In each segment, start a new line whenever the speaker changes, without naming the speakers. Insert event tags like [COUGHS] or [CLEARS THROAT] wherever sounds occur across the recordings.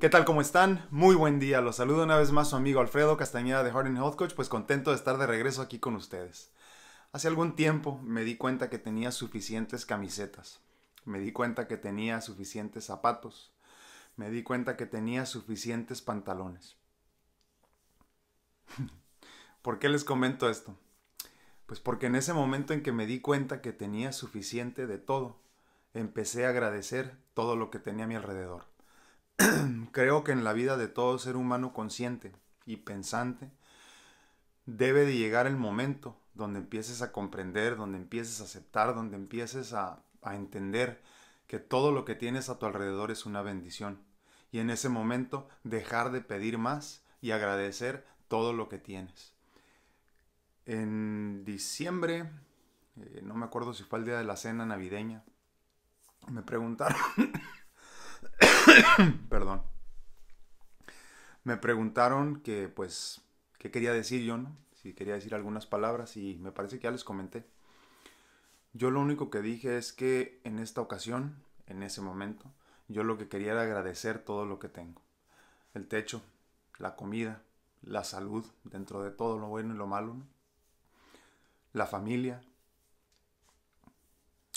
¿Qué tal? ¿Cómo están? Muy buen día. Los saludo una vez más su amigo Alfredo Castañeda de Harden Health Coach, pues contento de estar de regreso aquí con ustedes. Hace algún tiempo me di cuenta que tenía suficientes camisetas. Me di cuenta que tenía suficientes zapatos. Me di cuenta que tenía suficientes pantalones. [LAUGHS] ¿Por qué les comento esto? Pues porque en ese momento en que me di cuenta que tenía suficiente de todo, empecé a agradecer todo lo que tenía a mi alrededor. [CLEARS THROAT] Creo que en la vida de todo ser humano consciente y pensante debe de llegar el momento donde empieces a comprender, donde empieces a aceptar, donde empieces a, entender que todo lo que tienes a tu alrededor es una bendición. Y en ese momento dejar de pedir más y agradecer todo lo que tienes. En diciembre, eh, no me acuerdo si fue el día de la cena navideña, me preguntaron, [COUGHS] perdón, me preguntaron que pues, ¿qué quería decir yo, no? Si quería decir algunas palabras y me parece que ya les comenté. Yo lo único que dije es que en esta ocasión, en ese momento, yo lo que quería era agradecer todo lo que tengo. El techo, la comida, la salud, dentro de todo lo bueno y lo malo, ¿no? la familia,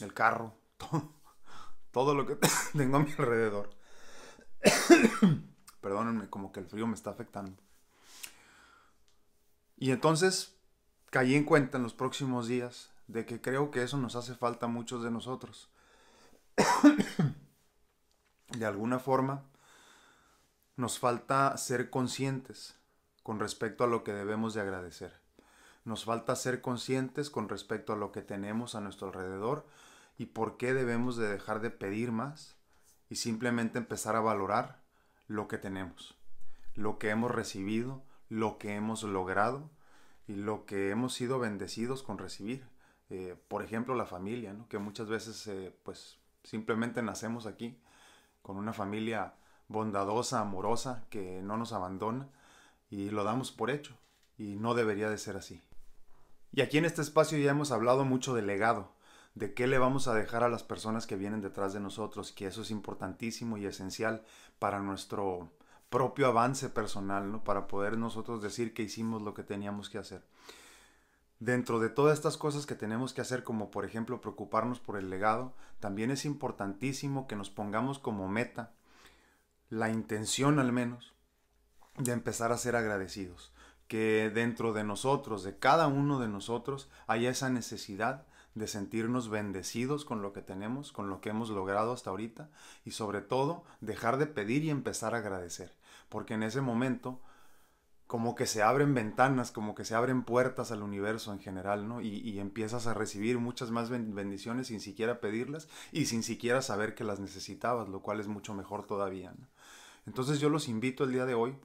el carro, [LAUGHS] todo todo lo que [LAUGHS] tengo a mi alrededor. [COUGHS] Perdónenme, como que el frío me está afectando. Y entonces caí en cuenta en los próximos días de que creo que eso nos hace falta a muchos de nosotros. [COUGHS] de alguna forma, nos falta ser conscientes con respecto a lo que debemos de agradecer. Nos falta ser conscientes con respecto a lo que tenemos a nuestro alrededor y por qué debemos de dejar de pedir más y simplemente empezar a valorar lo que tenemos, lo que hemos recibido, lo que hemos logrado y lo que hemos sido bendecidos con recibir. Eh, por ejemplo, la familia, que muchas veces eh, pues simplemente nacemos aquí con una familia bondadosa, amorosa, que no nos abandona y lo damos por hecho y no debería de ser así. Y aquí en este espacio ya hemos hablado mucho del legado, de qué le vamos a dejar a las personas que vienen detrás de nosotros, que eso es importantísimo y esencial para nuestro propio avance personal, para poder nosotros decir que hicimos lo que teníamos que hacer. Dentro de todas estas cosas que tenemos que hacer, como por ejemplo preocuparnos por el legado, también es importantísimo que nos pongamos como meta la intención al menos de empezar a ser agradecidos, que dentro de nosotros, de cada uno de nosotros, haya esa necesidad de sentirnos bendecidos con lo que tenemos, con lo que hemos logrado hasta ahorita y sobre todo dejar de pedir y empezar a agradecer, porque en ese momento como que se abren ventanas, como que se abren puertas al universo en general, ¿no? Y, y empiezas a recibir muchas más bendiciones sin siquiera pedirlas y sin siquiera saber que las necesitabas, lo cual es mucho mejor todavía, ¿no? Entonces yo los invito el día de hoy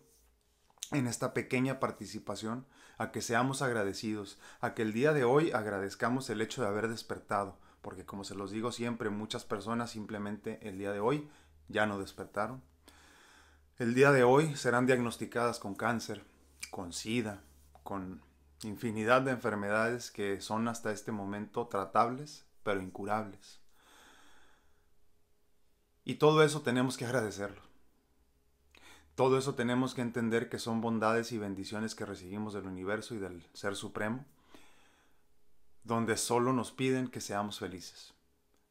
en esta pequeña participación a que seamos agradecidos, a que el día de hoy agradezcamos el hecho de haber despertado, porque como se los digo siempre, muchas personas simplemente el día de hoy ya no despertaron. El día de hoy serán diagnosticadas con cáncer, con sida, con infinidad de enfermedades que son hasta este momento tratables, pero incurables. Y todo eso tenemos que agradecerlo. Todo eso tenemos que entender que son bondades y bendiciones que recibimos del universo y del Ser Supremo, donde solo nos piden que seamos felices.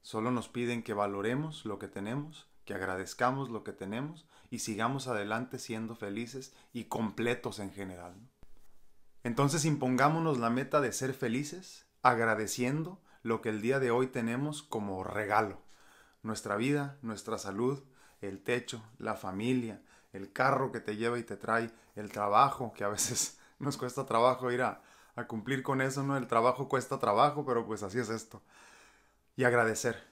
Solo nos piden que valoremos lo que tenemos, que agradezcamos lo que tenemos y sigamos adelante siendo felices y completos en general. Entonces impongámonos la meta de ser felices, agradeciendo lo que el día de hoy tenemos como regalo. Nuestra vida, nuestra salud, el techo, la familia, el carro que te lleva y te trae, el trabajo, que a veces [LAUGHS] nos cuesta trabajo ir a, cumplir con eso, ¿no? El trabajo cuesta trabajo, pero pues así es esto. Y agradecer,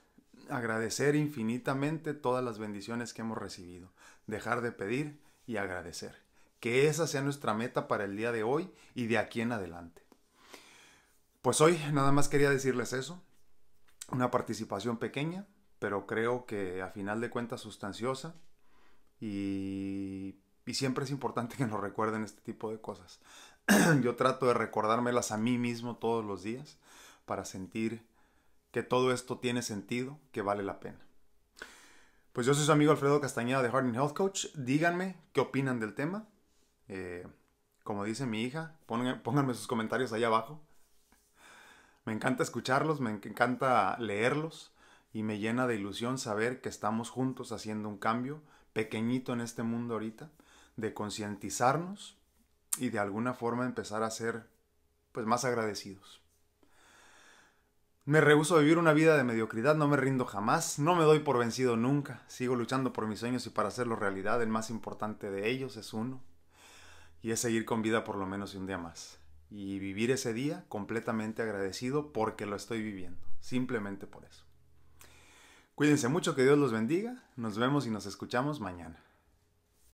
agradecer infinitamente todas las bendiciones que hemos recibido, dejar de pedir y agradecer. Que esa sea nuestra meta para el día de hoy y de aquí en adelante. Pues hoy nada más quería decirles eso, una participación pequeña, pero creo que a final de cuentas sustanciosa y, siempre es importante que nos recuerden este tipo de cosas. [CLEARS THROAT] Yo trato de recordármelas a mí mismo todos los días para sentir que todo esto tiene sentido, que vale la pena. Pues yo soy su amigo Alfredo Castañeda de Harding Health Coach. Díganme qué opinan del tema. Eh, como dice mi hija, pónganme sus comentarios ahí abajo. Me encanta escucharlos, me encanta leerlos y me llena de ilusión saber que estamos juntos haciendo un cambio pequeñito en este mundo ahorita, de concientizarnos y de alguna forma empezar a ser pues más agradecidos. Me rehuso a vivir una vida de mediocridad, no me rindo jamás, no me doy por vencido nunca, sigo luchando por mis sueños y para hacerlos realidad, el más importante de ellos es uno, y es seguir con vida por lo menos un día más, y vivir ese día completamente agradecido porque lo estoy viviendo, simplemente por eso. Cuídense mucho, que Dios los bendiga. Nos vemos y nos escuchamos mañana.